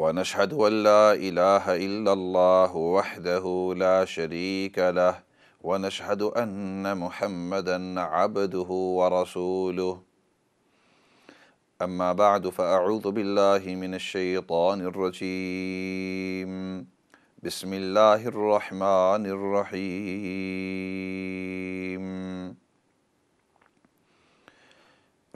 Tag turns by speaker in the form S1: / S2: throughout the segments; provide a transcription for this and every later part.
S1: ونشهد أن لا إله إلا الله وحده لا شريك له ونشهد أن محمدا عبده ورسوله أما بعد فأعوذ بالله من الشيطان الرجيم بسم الله الرحمن الرحيم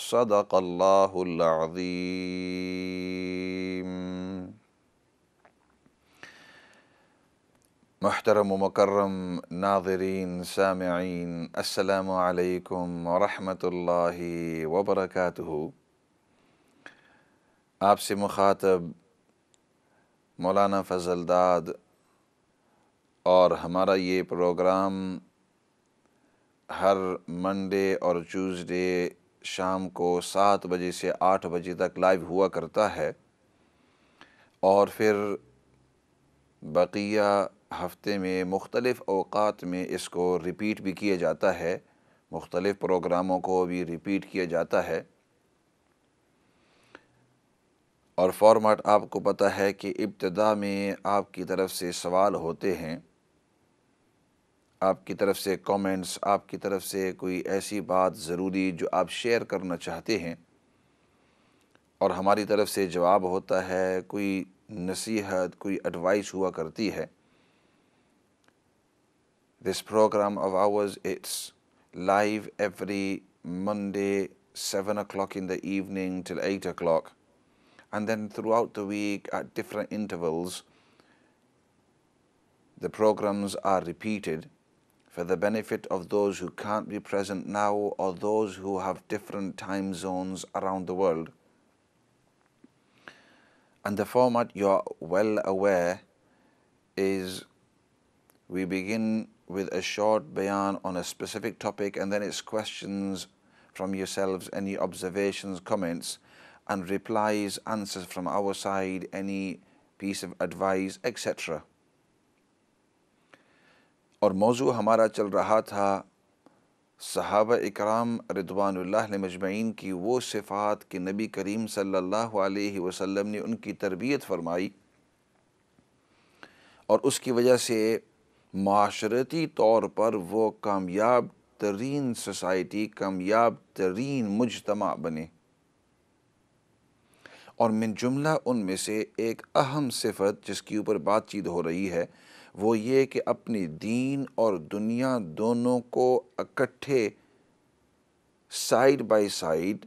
S1: صدق الله العظيم محترم मकरम नाजरीन सामعीन असलकम वरहमतुल्लाह वबरकatuह आपसे मुखातब मौलाना फजलदाद और हमारा ये प्रोग्राम हर मंडे और ट्यूसडे शाम को सात बजे से आठ बजे तक लाइव हुआ करता है और फिर बकिया हफ्ते में मुख्तलिफ़ अवकात में इसको रिपीट भी किया जाता है मुख्तलिफ़ प्रोग्रामों को भी रिपीट किया जाता है और फॉर्मेट आपको पता है कि इब्तदा में आपकी तरफ से सवाल होते हैं आपकी तरफ से कमेंट्स आपकी तरफ से कोई ऐसी बात ज़रूरी जो आप शेयर करना चाहते हैं और हमारी तरफ से जवाब होता है कोई नसीहत कोई एडवाइस हुआ करती है this programme of ours it's live every Monday seven o'clock in the evening till eight o'clock and then throughout the week at different intervals the programmes are repeated for the benefit of those who can't be present now or those who have different time zones around the world. And the format you are well aware is we begin with a short bayan on a specific topic and then it's questions from yourselves, any observations, comments and replies, answers from our side, any piece of advice, etc. और मौजू हमारा चल रहा था सहाब इकराम रिदवानल्ल मजमैन की वो सिफ़ात कि नबी करीम सल्ला वसम ने उनकी तरबियत फरमाई और उसकी वजह से माशरती तौर पर वो कामयाब तरीन सोसाइटी कामयाब तरीन मुजतमा बने और मिन जुमला उनमें से एक अहम सिफत जिसके ऊपर बातचीत हो रही है वो ये कि अपनी दीन और दुनिया दोनों को इकट्ठे साइड बाय साइड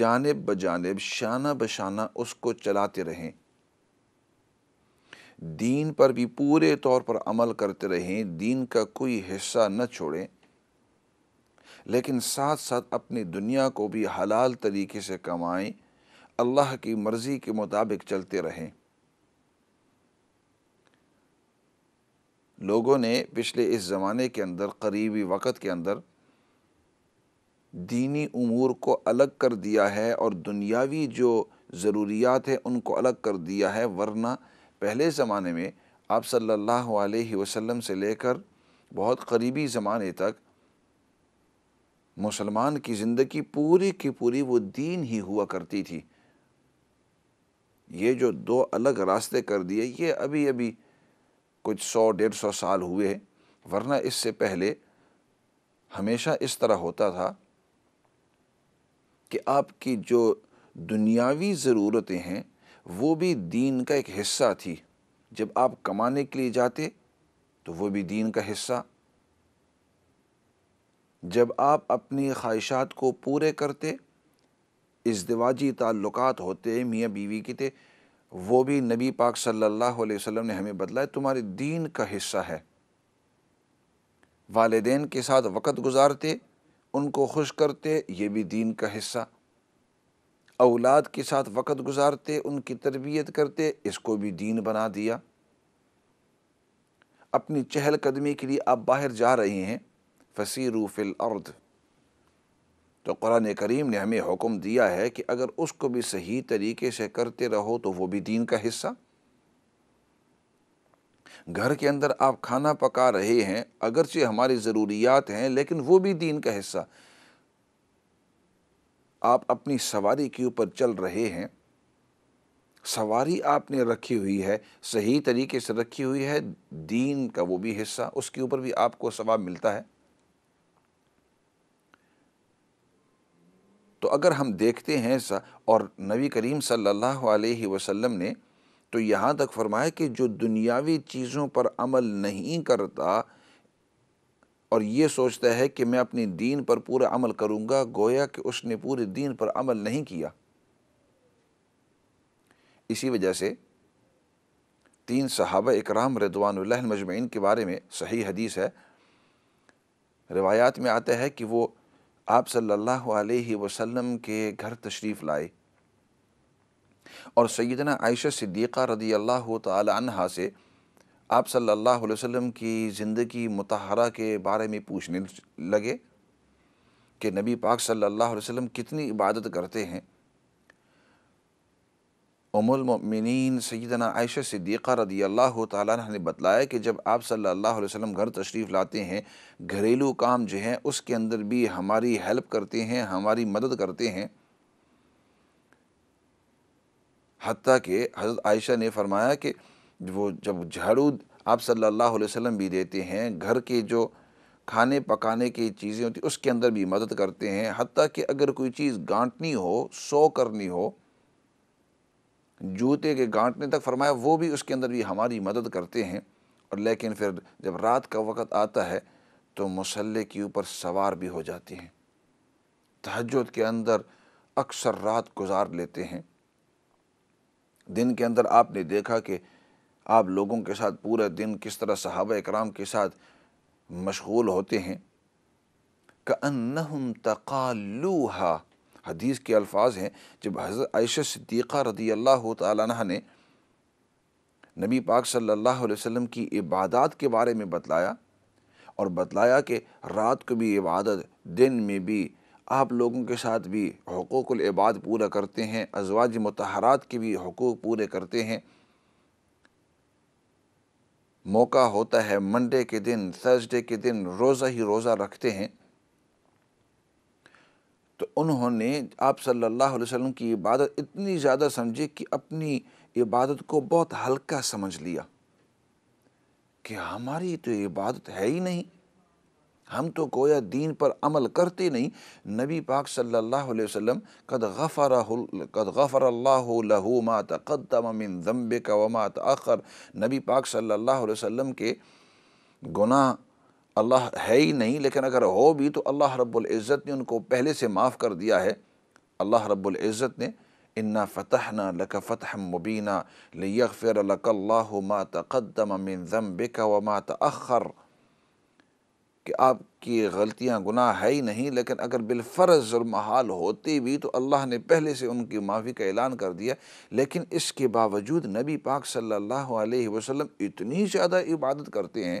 S1: जानब बजानब शाना बशाना उसको चलाते रहें दीन पर भी पूरे तौर पर अमल करते रहें दीन का कोई हिस्सा न छोड़ें लेकिन साथ साथ अपनी दुनिया को भी हलाल तरीके से कमाएं अल्लाह की मर्ज़ी के मुताबिक चलते रहें लोगों ने पिछले इस ज़माने के अंदर करीबी वक़्त के अंदर दीनी उमूर को अलग कर दिया है और दुनियावी जो ज़रूरियात हैं उनको अलग कर दिया है वरना पहले ज़माने में आप सल्लल्लाहु अलैहि वसल्लम से लेकर बहुत करीबी ज़माने तक मुसलमान की ज़िंदगी पूरी की पूरी वो दीन ही हुआ करती थी ये जो दो अलग रास्ते कर दिए ये अभी अभी कुछ सौ डेढ़ सौ साल हुए हैं वरना इससे पहले हमेशा इस तरह होता था कि आपकी जो दुनियावी ज़रूरतें हैं वो भी दीन का एक हिस्सा थी जब आप कमाने के लिए जाते तो वो भी दीन का हिस्सा जब आप अपनी ख्वाहिशात को पूरे करते दिवाजी ताल्लुकात होते मियाँ बीवी के थे वो भी नबी पाक सल्लल्लाहु अलैहि वसल्लम ने हमें बदला है तुम्हारे दीन का हिस्सा है वालदेन के साथ वक़्त गुजारते उनको खुश करते ये भी दीन का हिस्सा औलाद के साथ वक़्त गुजारते उनकी तरबियत करते इसको भी दीन बना दिया अपनी चहलकदमी के लिए आप बाहर जा रहे हैं फसीरूफ़िल अर्द तो कुरान करीम ने हमें हुक्म दिया है कि अगर उसको भी सही तरीके से करते रहो तो वो भी दीन का हिस्सा घर के अंदर आप खाना पका रहे हैं अगरचे हमारी ज़रूरियात हैं लेकिन वो भी दीन का हिस्सा आप अपनी सवारी के ऊपर चल रहे हैं सवारी आपने रखी हुई है सही तरीके से रखी हुई है दीन का वो भी हिस्सा उसके ऊपर भी आपको सवाब मिलता है तो अगर हम देखते हैं और नबी करीम सल्लल्लाहु अलैहि वसल्लम ने तो यहाँ तक फरमाया कि जो दुनियावी चीज़ों पर अमल नहीं करता और ये सोचता है कि मैं अपने दीन पर पूरा अमल करूँगा गोया कि उसने पूरे दीन पर अमल नहीं किया इसी वजह से तीन सहाबा इकराम रदवान मजमैन के बारे में सही हदीस है रिवायात में आता है कि वो आप सल्लल्लाहु अलैहि वसल्लम के घर तशरीफ़ लाए और सैदना आयशा सिद्दीक़ा रदी अल्लाह तहा से आप सल्लल्लाहु अलैहि वसल्लम की ज़िंदगी मतहरा के बारे में पूछने लगे कि नबी पाक सल्लल्लाहु अलैहि वसल्लम कितनी इबादत करते हैं उमिन सईदना आयशा सिद्दीक़ा रदी अल्लाह तह ने बतलाया कि जब आप सल्लल्लाहु अलैहि वसल्लम घर तशरीफ़ लाते हैं घरेलू काम जो है उसके अंदर भी हमारी हेल्प करते हैं हमारी मदद करते हैं हती कि हज़रत आयशा ने फरमाया कि वो जब झाड़ू आप सल्लल्लाहु अलैहि वसल्लम भी देते हैं घर के जो खाने पकाने की चीज़ें होती उसके अंदर भी मदद करते हैं हती कि अगर कोई चीज़ गांटनी हो सो करनी हो जूते के गांटने तक फरमाया वो भी उसके अंदर भी हमारी मदद करते हैं और लेकिन फिर जब रात का वक़्त आता है तो मसल्ले के ऊपर सवार भी हो जाते हैं तहजद के अंदर अक्सर रात गुजार लेते हैं दिन के अंदर आपने देखा कि आप लोगों के साथ पूरे दिन किस तरह सहाब कराम के साथ मशगूल होते हैं कन्नहम तकालूहा हदीस के अल्फाज हैं जब हज़रत आयशा सिद्दीक़ा रदी अल्लाह तह ने नबी पाक सल्लल्लाहु अलैहि वसल्लम की इबादत के बारे में बतलाया और बतलाया कि रात को भी इबादत दिन में भी आप लोगों के साथ भी हकूक़ल इबाद पूरा करते हैं अजवाज मतहरात के भी हकूक़ पूरे करते हैं मौका होता है मंडे के दिन थर्सडे के दिन रोज़ा ही रोज़ा रखते हैं तो उन्होंने आप सल्लल्लाहु अलैहि वसल्लम की इबादत इतनी ज़्यादा समझी कि अपनी इबादत को बहुत हल्का समझ लिया कि हमारी तो इबादत है ही नहीं हम तो गोया दीन पर अमल करते नहीं नबी पाक सल्लल्लाहु अलैहि वसल्लम कद गफ़र कद गफ़र लहू मा मिन ज़म्बे का वमा तखर नबी पाक सल्लल्लाहु अलैहि वसल्लम के गुनाह अल्लाह है ही नहीं लेकिन अगर हो भी तो अल्लाह रब्ज़त ने उनको पहले से माफ़ कर दिया है अल्लाह रब्ज़त ने इन्ना फ़तहना लक फ़तह मुबीना लियफ़िर लकल्लाह मा तक़दम मिन ज़म्बिक व मा तअखर कि आपकी ग़लतियाँ गुनाह है ही नहीं लेकिन अगर बिलफ़र्ज़ महाल होती भी तो अल्लाह ने पहले से उनकी माफ़ी का ऐलान कर दिया लेकिन इसके बावजूद नबी पाक सल्लल्लाहु अलैहि वसल्लम इतनी ज़्यादा इबादत करते हैं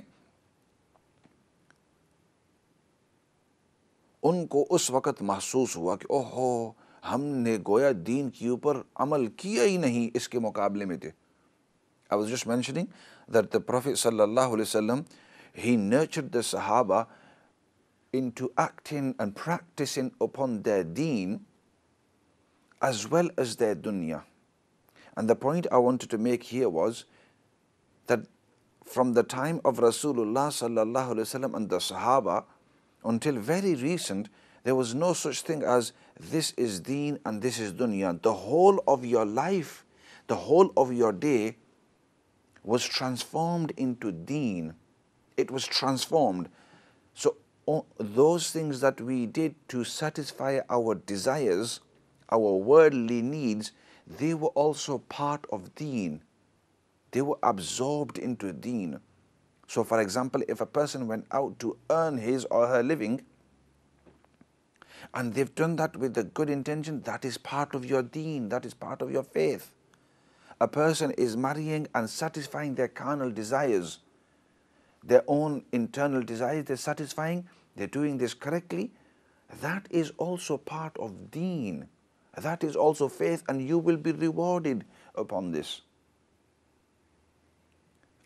S1: उनको उस वक़्त महसूस हुआ कि ओहो हमने गोया दीन के ऊपर अमल किया ही नहीं इसके मुकाबले में थे I was just mentioning that the prophet सल्लाम ही नर्चर द सहाबा in to act in and practice in upon the दीन एज वेल एज द दुनिया and the point i wanted to make here was that from the time of rasulullah sallallahu alaihi wasallam and the sahaba until very recent, there was no such thing as this is deen and this is dunya. The whole of your life, the whole of your day was transformed into deen. It was transformed. So those things that we did to satisfy our desires, our worldly needs, they were also part of deen. They were absorbed into deen. So for example, if a person went out to earn his or her living and they've done that with a good intention, that is part of your deen, that is part of your faith. A person is marrying and satisfying their carnal desires, their own internal desires they're satisfying, they're doing this correctly. That is also part of deen. That is also faith and you will be rewarded upon this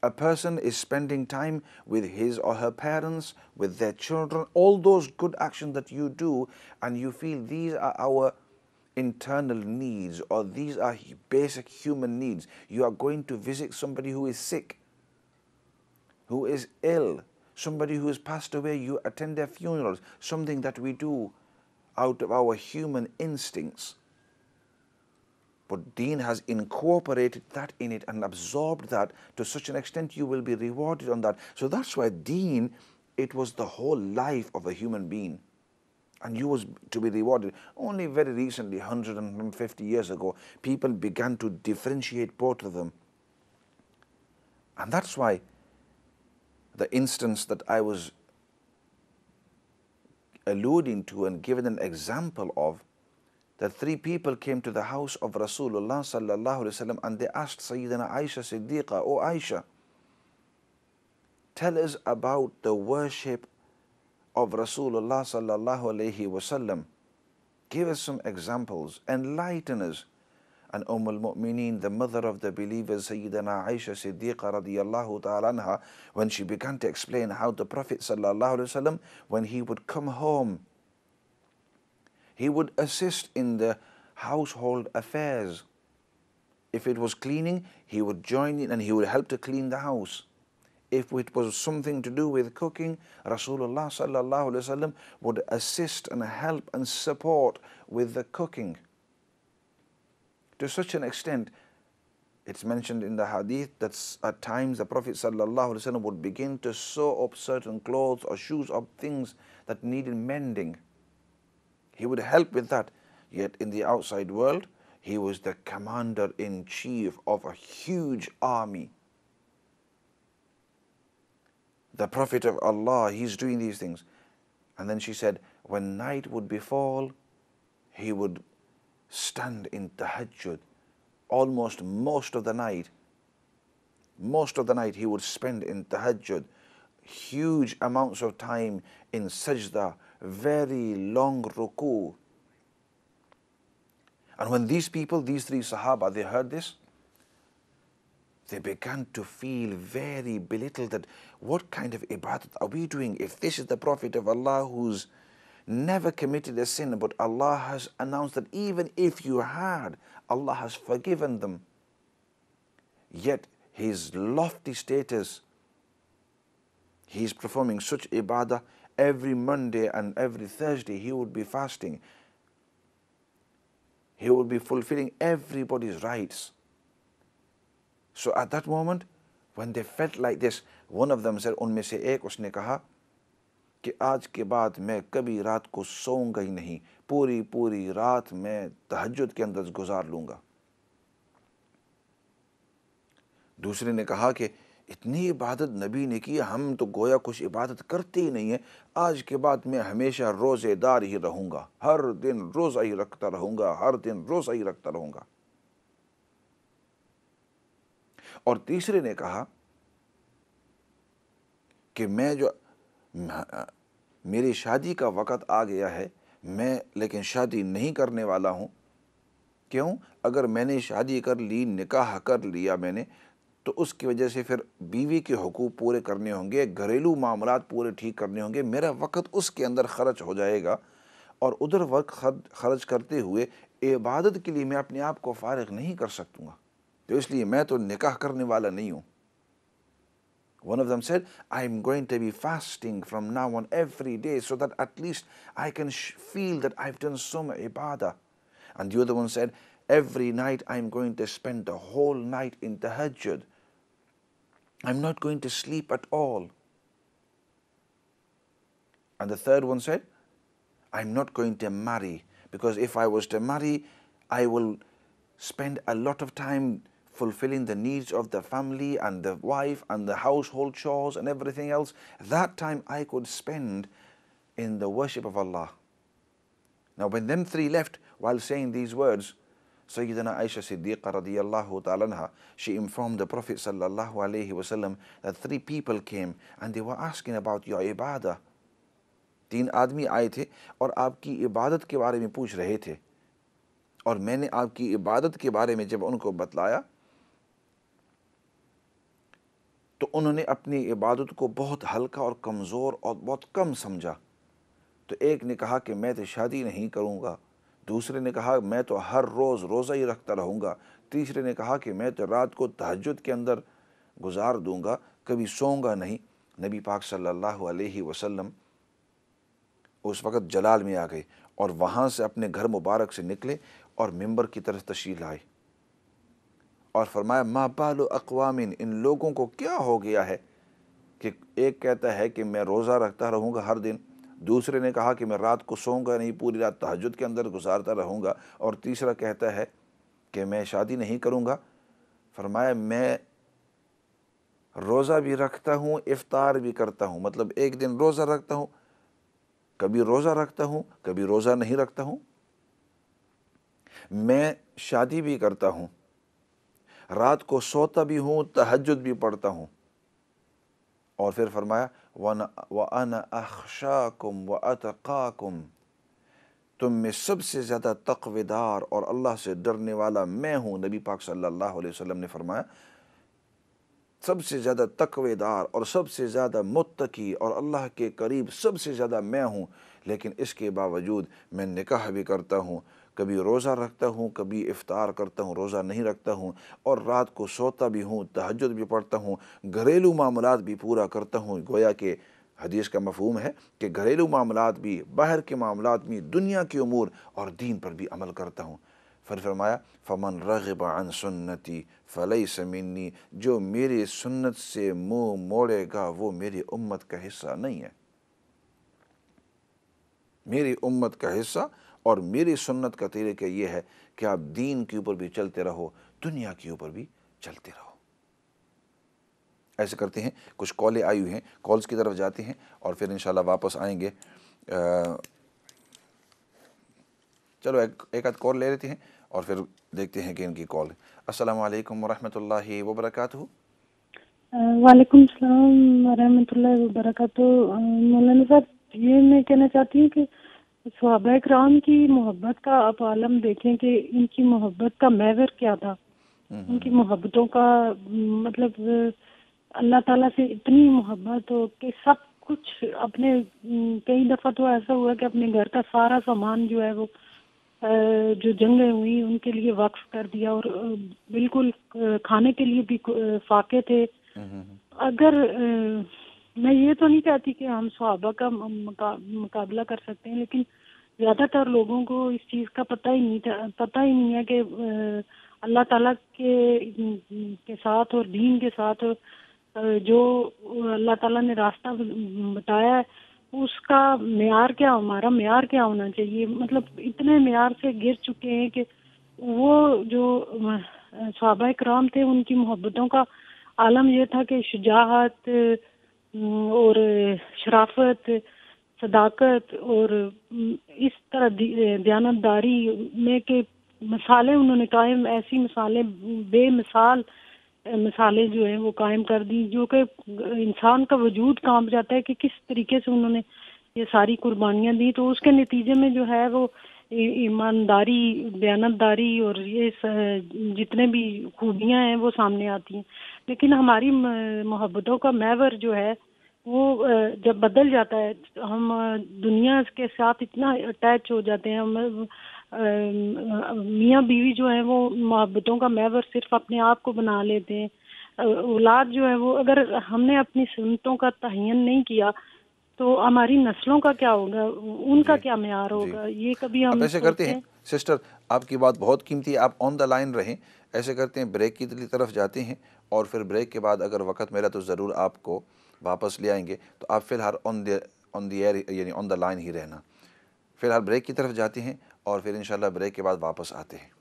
S1: a person is spending time with his or her parents, with their children, all those good actions that you do, and you feel these are our internal needs or these are basic human needs. You are going to visit somebody who is sick, who is ill, somebody who has passed away, you attend their funerals, something that we do out of our human instincts. But Deen has incorporated that in it and absorbed that to such an extent you will be rewarded on that. So that's why Deen, it was the whole life of a human being. And you was to be rewarded. Only very recently, 100 and 150 years ago, people began to differentiate both of them. And that's why the instance that I was alluding to and given an example of that three people came to the house of Rasulullah sallallahu wasallam and they asked Sayyidina Aisha Siddiqa, "O Aisha, tell us about the worship of Rasulullah sallallahu wasallam. Give us some examples, enlighten us." And Umm al-Mu'mineen, the mother of the believers, Sayyidina Aisha Siddiqa radiallahu ta'ala when she began to explain how the Prophet sallallahu wasallam, when he would come home he would assist in the household affairs. If it was cleaning, he would join in and he would help to clean the house. If it was something to do with cooking, Rasulullah sallallahu alaihi wasallam would assist and help and support with the cooking. To such an extent, it's mentioned in the hadith that at times the Prophet sallallahu alaihi wasallam would begin to sew up certain clothes or shoes or things that needed mending he would help with that. Yet in the outside world, he was the commander in chief of a huge army. The Prophet of Allah, he's doing these things. And then she said, when night would befall, he would stand in tahajjud almost most of the night. Most of the night he would spend in tahajjud, huge amounts of time in sajda, very long ruku. And when these people, these three Sahaba, they heard this, they began to feel very belittled that what kind of ibadat are we doing if this is the Prophet of Allah who's never committed a sin, but Allah has announced that even if you had, Allah has forgiven them. Yet his lofty status, he is performing such ibadah every Monday and every Thursday he would be fasting. He would be fulfilling everybody's rights. So at that moment, when they felt like this, one of them said, "Unme se ek usne kaha ki aaj के baad मैं कभी raat ko सोऊंगा ही nahi, puri puri raat मैं tahajjud के अंदर guzar lunga." दूसरे ne kaha कि इतनी इबादत नबी ने की हम तो गोया कुछ इबादत करते ही नहीं है आज के बाद मैं हमेशा रोज़ेदार ही रहूँगा हर दिन रोज़ा ही रखता रहूँगा हर दिन रोज़ा ही रखता रहूँगा और तीसरे ने कहा कि मैं जो मेरी शादी का वक़्त आ गया है मैं लेकिन शादी नहीं करने वाला हूँ क्यों अगर मैंने शादी कर ली निकाह कर लिया मैंने तो उसकी वजह से फिर बीवी के हकूक़ पूरे करने होंगे घरेलू मामला पूरे ठीक करने होंगे मेरा वक्त उसके अंदर खर्च हो जाएगा और उधर वक्त खर्च करते हुए इबादत के लिए मैं अपने आप को फारग नहीं कर सकूँगा तो इसलिए मैं तो निकाह करने वाला नहीं हूँ One of them said, I'm going to be fasting from now on every day so that at least I can feel that I've done some ibadah. And the other one said, Every night I'm going to spend the whole night in tahajjud I'm not going to sleep at all. And the third one said, I'm not going to marry because if I was to marry, I will spend a lot of time fulfilling the needs of the family and the wife and the household chores and everything else. That time I could spend in the worship of Allah. Now, when them three left while saying these words, Sayyidina Aisha Siddiqa radiallahu ta'ala she informed the Prophet sallallahu alayhi wasallam that three people came and they were asking about your ibadah. तीन आदमी आए थे और आपकी इबादत के बारे में पूछ रहे थे और मैंने आपकी इबादत के बारे में जब उनको बतलाया तो उन्होंने अपनी इबादत को बहुत हल्का और कमज़ोर और बहुत कम समझा तो एक ने कहा कि मैं तो शादी नहीं करूँगा दूसरे ने कहा मैं तो हर रोज़ रोज़ा ही रखता रहूँगा तीसरे ने कहा कि मैं तो रात को तहजद के अंदर गुजार दूँगा कभी सोऊंगा नहीं नबी पाक सल्लल्लाहु अलैहि वसल्लम उस वक़्त जलाल में आ गए और वहाँ से अपने घर मुबारक से निकले और मेंबर की तरफ तशील आए और फरमाया माबाल अकवामिन इन लोगों को क्या हो गया है कि एक कहता है कि मैं रोज़ा रखता रहूँगा हर दिन दूसरे ने कहा कि मैं रात को सोऊंगा नहीं पूरी रात तहजद के अंदर गुजारता रहूंगा और तीसरा कहता है कि मैं शादी नहीं करूँगा फरमाया मैं रोज़ा भी रखता हूँ इफ्तार भी करता हूँ मतलब एक दिन रोज़ा रखता हूँ कभी रोज़ा रखता हूँ कभी रोज़ा नहीं रखता हूँ मैं शादी भी करता हूँ रात को सोता भी हूँ तहजद भी पढ़ता हूँ और फिर फरमाया वन वन अखशा कुम व अतका कुम तुम में सबसे ज़्यादा तकवेदार और अल्लाह से डरने वाला मैं हूँ नबी पाक सल्लल्लाहु अलैहि वसल्लम ने फरमाया सबसे ज़्यादा तकवेदार और सबसे ज़्यादा मुत्तकी और अल्लाह के करीब सबसे ज़्यादा मैं हूँ लेकिन इसके बावजूद मैं निकाह भी करता हूँ कभी रोज़ा रखता हूँ कभी इफ़ार करता हूँ रोज़ा नहीं रखता हूँ और रात को सोता भी हूँ तहजद भी पढ़ता हूँ घरेलू मामला भी पूरा करता हूँ गोया के हदीस का मफहम है कि घरेलू मामला भी बाहर के मामला भी दुनिया के अमूर और दीन पर भी अमल करता हूँ फिर फरमाया फमन रगबान सुन्नति फ़लई समिन्नी जो मेरी सुन्नत से मुँह मोड़ेगा वो मेरी उम्मत का हिस्सा नहीं है मेरी उम्मत का हिस्सा और मेरी सुन्नत का तरीका यह है कि आप दीन के ऊपर भी चलते रहो दुनिया के ऊपर भी चलते रहो ऐसे करते हैं कुछ कॉलें आई हुई हैं कॉल्स की तरफ जाते हैं और फिर इंशाल्लाह वापस आएंगे आ, चलो एक एक आध कॉल ले लेते हैं और फिर देखते हैं कि इनकी कॉल अस्सलाम वालेकुम वरहमतुल्लाहि व बरकातहू
S2: वालेकुम सलाम वरहमतुल्लाहि व बरकातहू मौलाना साहब ये मैं कहना चाहती हूँ कि सहाबा की मोहब्बत का आप आलम देखें कि इनकी मोहब्बत का मैवर क्या था उनकी हम्म, हम्म। मोहब्बतों का मतलब अल्लाह ताला से इतनी मोहब्बत हो कि सब कुछ अपने कई दफा तो ऐसा हुआ कि अपने घर का सारा सामान जो है वो जो जंगें हुई उनके लिए वक्फ कर दिया और बिल्कुल खाने के लिए भी फाके थे हम्म, अगर मैं ये तो नहीं चाहती कि हम सुहाबा का मुका, मुकाबला कर सकते हैं लेकिन ज्यादातर लोगों को इस चीज का पता ही नहीं था पता ही नहीं है कि अल्लाह ताला के के साथ और दीन के साथ जो अल्लाह ताला ने रास्ता बताया है उसका मैार क्या हमारा मैार क्या होना चाहिए मतलब इतने मैार से गिर चुके हैं कि वो जो सहाबा कराम थे उनकी मोहब्बतों का आलम यह था कि शुजाहत हम्म, और शराफत सदाकत और हम्म, इस तरह दयानतदारी में के मसाले उन्होंने कायम ऐसी मसाले बेमिसाल मसाले जो है वो कायम कर दी जो कि इंसान का वजूद कांप जाता है कि किस तरीके से उन्होंने ये सारी कुर्बानियाँ दी तो उसके नतीजे में जो है वो ईमानदारी दयानतदारी और ये जितने भी खूबियां हैं वो सामने आती हैं लेकिन हमारी मोहब्बतों का मैवर जो है वो जब बदल जाता है हम दुनिया के साथ इतना अटैच हो जाते हैं हम मियाँ बीवी जो है वो मोहब्बतों का मैवर सिर्फ अपने आप को बना लेते हैं औलाद जो है वो अगर हमने अपनी सुनतों का तहयन नहीं किया तो हमारी नस्लों का क्या होगा उनका क्या मैार होगा ये कभी हम ऐसे करते हैं
S1: सिस्टर आपकी बात बहुत कीमती है आप ऑन द लाइन रहें ऐसे करते हैं ब्रेक की तरफ जाते हैं और फिर ब्रेक के बाद अगर वक्त मिला तो ज़रूर आपको वापस ले आएंगे तो आप फिलहाल on the on the air यानी ऑन द लाइन ही रहना फिलहाल ब्रेक की तरफ जाते हैं और फिर इन ब्रेक के बाद वापस आते हैं